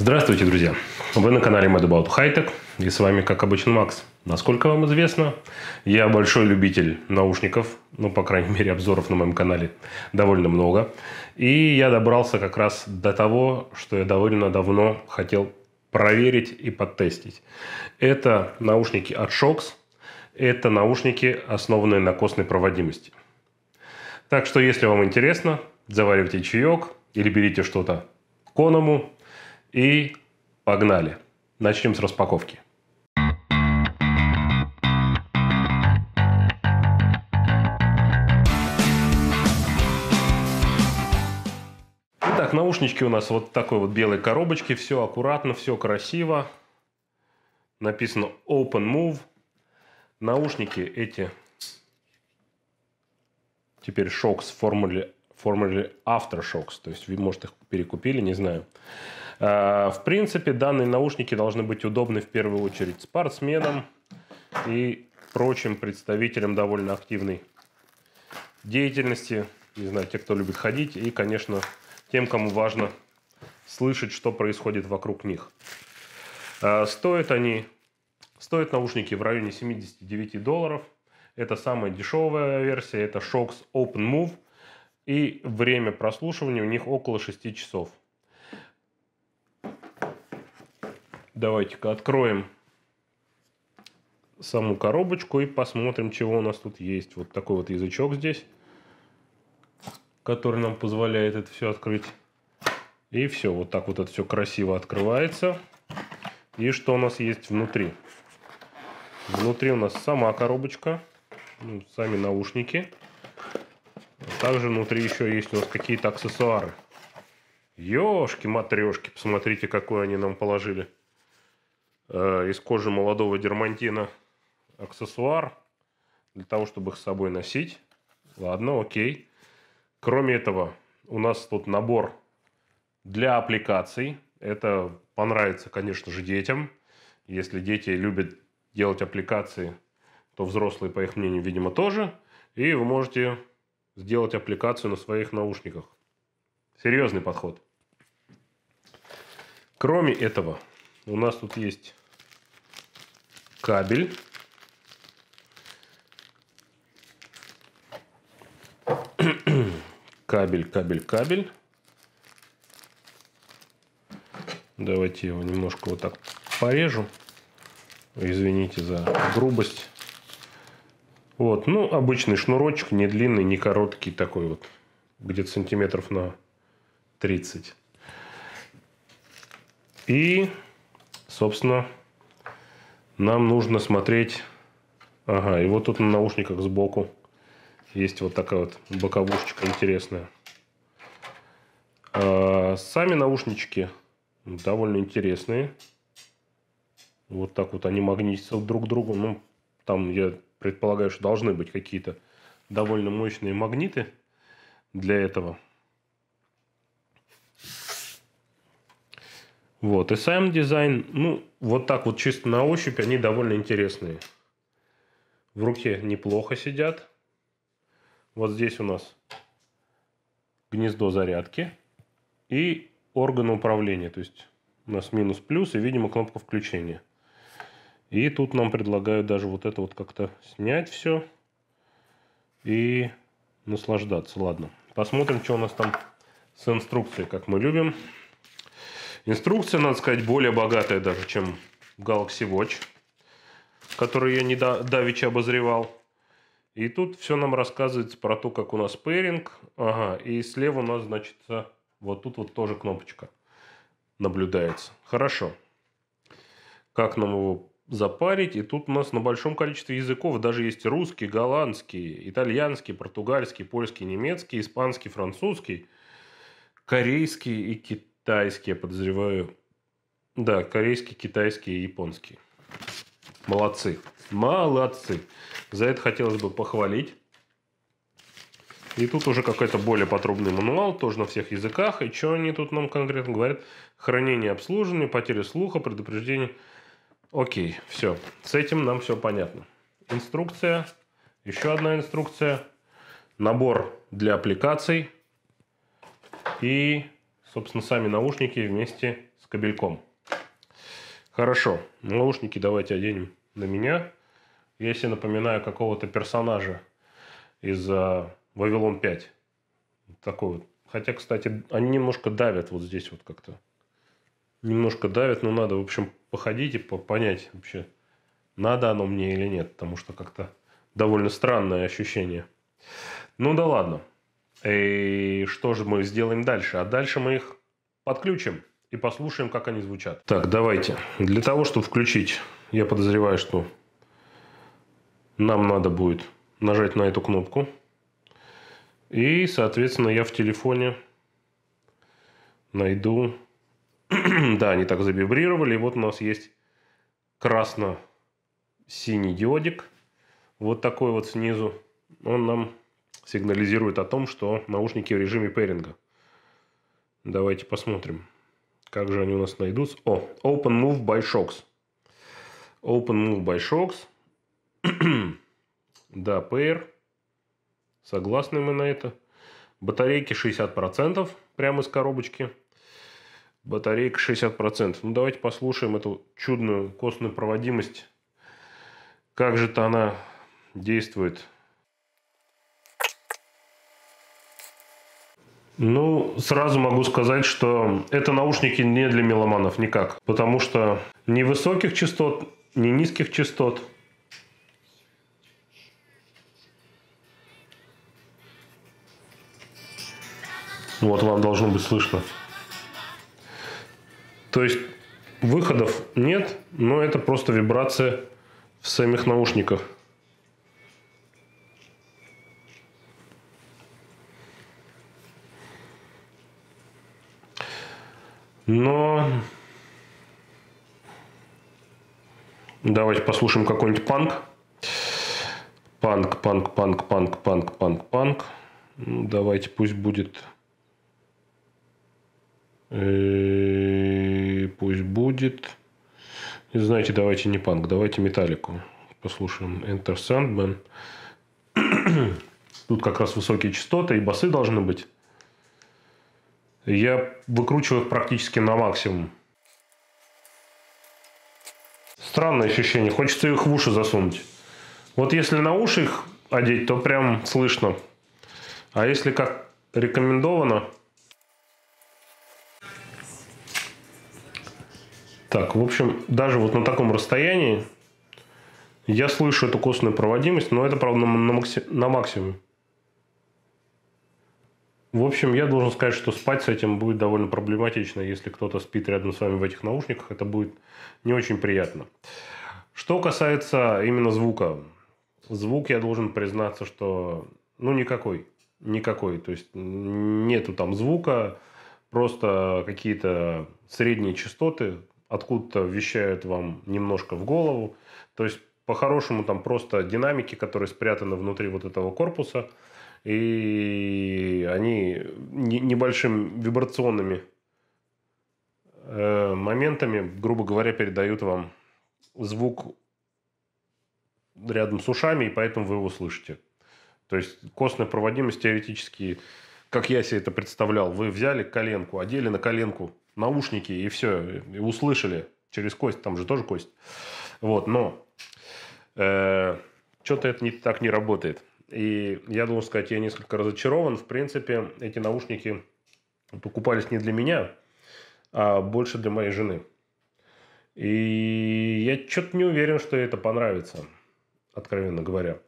Здравствуйте, друзья! Вы на канале Mad About High Tech и с вами, как обычно, Макс. Насколько вам известно, я большой любитель наушников, ну, по крайней мере, обзоров на моем канале довольно много. И я добрался как раз до того, что я довольно давно хотел проверить и подтестить. Это наушники от Shox, это наушники, основанные на костной проводимости. Так что, если вам интересно, заваривайте чаек или берите что-то коному, и погнали. Начнем с распаковки. Итак, наушнички у нас вот такой вот белой коробочке. Все аккуратно, все красиво. Написано Open Move. Наушники эти теперь Shocks Formula формуле, формуле Aftershocks. То есть, вы может, их перекупили, не знаю. Э, в принципе, данные наушники должны быть удобны в первую очередь спортсменам и прочим представителям довольно активной деятельности. Не знаю, те, кто любит ходить, и, конечно, тем, кому важно слышать, что происходит вокруг них. Э, стоят они, стоят наушники в районе 79 долларов. Это самая дешевая версия, это Shox Open Move. И время прослушивания у них около 6 часов. Давайте-ка откроем саму коробочку и посмотрим, чего у нас тут есть. Вот такой вот язычок здесь, который нам позволяет это все открыть. И все, вот так вот это все красиво открывается. И что у нас есть внутри? Внутри у нас сама коробочка, ну, сами наушники. А также внутри еще есть у нас какие-то аксессуары. Ёшки-матрешки, посмотрите, какой они нам положили. Э, из кожи молодого дермантина аксессуар для того, чтобы их с собой носить. Ладно, окей. Кроме этого, у нас тут набор для аппликаций. Это понравится, конечно же, детям. Если дети любят делать аппликации, то взрослые, по их мнению, видимо, тоже. И вы можете сделать аппликацию на своих наушниках. Серьезный подход. Кроме этого, у нас тут есть кабель. кабель, кабель, кабель. Давайте его немножко вот так порежу. Извините за грубость. Вот, ну, обычный шнурочек, не длинный, не короткий такой вот. Где-то сантиметров на 30. И, собственно, нам нужно смотреть... Ага, и вот тут на наушниках сбоку есть вот такая вот боковушечка интересная. А сами наушнички довольно интересные. Вот так вот они магнитятся друг к другу. Ну, там, я предполагаю, что должны быть какие-то довольно мощные магниты для этого. Вот. И сам дизайн, ну, вот так вот чисто на ощупь они довольно интересные. В руке неплохо сидят. Вот здесь у нас гнездо зарядки и органы управления. То есть у нас минус-плюс и, видимо, кнопка включения. И тут нам предлагают даже вот это вот как-то снять все и наслаждаться. Ладно, посмотрим, что у нас там с инструкцией, как мы любим. Инструкция, надо сказать, более богатая даже, чем Galaxy Watch, который я не давеча обозревал. И тут все нам рассказывается про то, как у нас пэринг. Ага, и слева у нас, значит, а, вот тут вот тоже кнопочка наблюдается. Хорошо. Как нам его запарить? И тут у нас на большом количестве языков даже есть русский, голландский, итальянский, португальский, польский, немецкий, испанский, французский, корейский и китайский китайский, я подозреваю. Да, корейский, китайский и японский. Молодцы. Молодцы. За это хотелось бы похвалить. И тут уже какой-то более подробный мануал, тоже на всех языках. И что они тут нам конкретно говорят? Хранение, обслуживание, потеря слуха, предупреждение. Окей, все. С этим нам все понятно. Инструкция. Еще одна инструкция. Набор для аппликаций. И собственно, сами наушники вместе с кабельком. Хорошо, наушники давайте оденем на меня. Я себе напоминаю какого-то персонажа из а, «Вавилон 5». Такой вот. Хотя, кстати, они немножко давят вот здесь вот как-то. Немножко давят, но надо, в общем, походить и понять вообще, надо оно мне или нет, потому что как-то довольно странное ощущение. Ну да ладно. И что же мы сделаем дальше? А дальше мы их подключим и послушаем, как они звучат. Так, давайте. Для того, чтобы включить, я подозреваю, что нам надо будет нажать на эту кнопку. И, соответственно, я в телефоне найду... да, они так завибрировали. И вот у нас есть красно-синий диодик. Вот такой вот снизу. Он нам сигнализирует о том, что наушники в режиме пэринга. Давайте посмотрим, как же они у нас найдутся. О, open move by Shocks. move by Shocks. да, пэр. Согласны мы на это. Батарейки 60% прямо из коробочки. Батарейка 60%. Ну, давайте послушаем эту чудную костную проводимость. Как же-то она действует Ну, сразу могу сказать, что это наушники не для меломанов никак, потому что ни высоких частот, ни низких частот. Вот вам должно быть слышно. То есть выходов нет, но это просто вибрация в самих наушниках. Но... Давайте послушаем какой-нибудь панк. Панк, панк, панк, панк, панк, панк, панк. Ну, давайте пусть будет... И э, пусть будет... И знаете, давайте не панк, давайте металлику. Послушаем Enter Sandman. Тут как раз высокие частоты и басы должны быть. Я выкручиваю их практически на максимум. Странное ощущение, хочется их в уши засунуть. Вот если на уши их одеть, то прям слышно. А если как рекомендовано... Так, в общем, даже вот на таком расстоянии я слышу эту костную проводимость, но это, правда, на, макси... на максимуме. В общем, я должен сказать, что спать с этим будет довольно проблематично. Если кто-то спит рядом с вами в этих наушниках, это будет не очень приятно. Что касается именно звука. Звук, я должен признаться, что ну никакой. Никакой. То есть нету там звука, просто какие-то средние частоты откуда-то вещают вам немножко в голову. То есть по-хорошему там просто динамики, которые спрятаны внутри вот этого корпуса. И они небольшим вибрационными э, моментами, грубо говоря, передают вам звук рядом с ушами, и поэтому вы его слышите. То есть костная проводимость теоретически, как я себе это представлял, вы взяли коленку, одели на коленку наушники и все, и услышали через кость, там же тоже кость. Вот, но э, что-то это не, так не работает. И я должен сказать, я несколько разочарован. В принципе, эти наушники покупались не для меня, а больше для моей жены. И я что-то не уверен, что ей это понравится, откровенно говоря.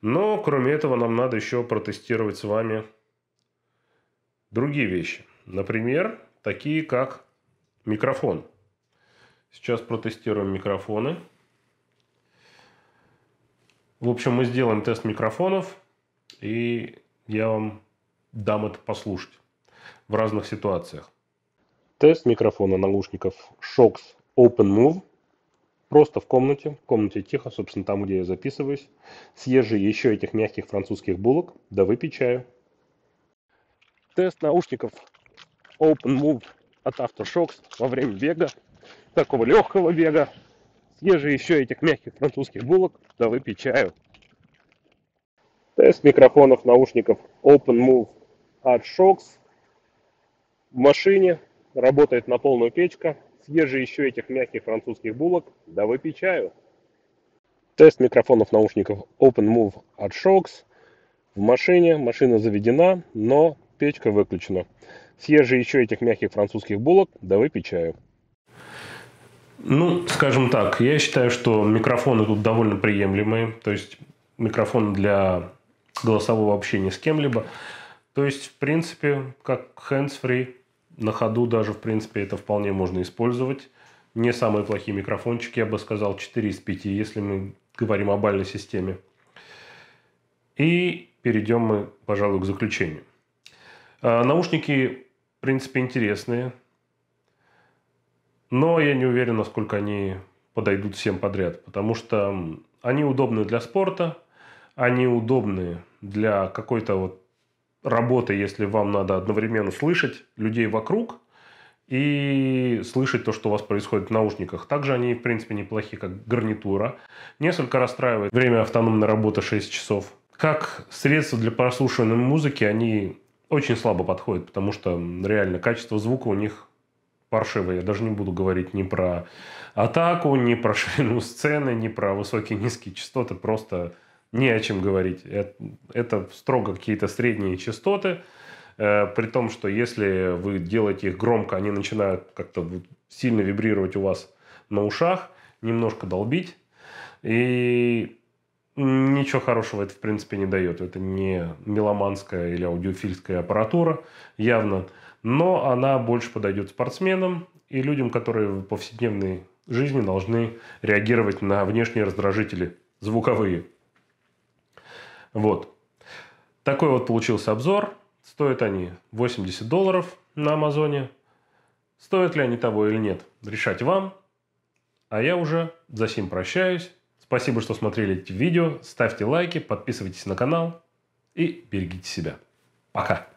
Но, кроме этого, нам надо еще протестировать с вами другие вещи. Например, такие как микрофон. Сейчас протестируем микрофоны. В общем, мы сделаем тест микрофонов, и я вам дам это послушать в разных ситуациях. Тест микрофона наушников Shox Open Move. Просто в комнате, в комнате тихо, собственно, там, где я записываюсь. Съезжу еще этих мягких французских булок, да выпей чаю. Тест наушников Open Move от Aftershocks во время бега, такого легкого бега, Съезжи еще этих мягких французских булок, да выпей чаю. Тест микрофонов, наушников OpenMove от Shox. В машине работает на полную печка. Съезжи еще этих мягких французских булок, да выпей чаю. Тест микрофонов, наушников OpenMove от Shox. В машине машина заведена, но печка выключена. Съезжи еще этих мягких французских булок, да выпей чаю. Ну, скажем так, я считаю, что микрофоны тут довольно приемлемые. То есть, микрофон для голосового общения с кем-либо. То есть, в принципе, как hands-free, на ходу даже, в принципе, это вполне можно использовать. Не самые плохие микрофончики, я бы сказал, 4 из 5, если мы говорим о бальной системе. И перейдем мы, пожалуй, к заключению. А, наушники, в принципе, интересные. Но я не уверен, насколько они подойдут всем подряд, потому что они удобны для спорта, они удобны для какой-то вот работы, если вам надо одновременно слышать людей вокруг и слышать то, что у вас происходит в наушниках. Также они, в принципе, неплохие, как гарнитура. Несколько расстраивает время автономной работы 6 часов. Как средство для прослушивания музыки они очень слабо подходят, потому что реально качество звука у них паршивые. Я даже не буду говорить ни про атаку, ни про ширину сцены, ни про высокие низкие частоты. Просто не о чем говорить. Это, это строго какие-то средние частоты. Э, при том, что если вы делаете их громко, они начинают как-то сильно вибрировать у вас на ушах, немножко долбить. И ничего хорошего это, в принципе, не дает. Это не меломанская или аудиофильская аппаратура явно но она больше подойдет спортсменам и людям, которые в повседневной жизни должны реагировать на внешние раздражители звуковые. Вот. Такой вот получился обзор. Стоят они 80 долларов на Амазоне. Стоят ли они того или нет, решать вам. А я уже за сим прощаюсь. Спасибо, что смотрели эти видео. Ставьте лайки, подписывайтесь на канал и берегите себя. Пока!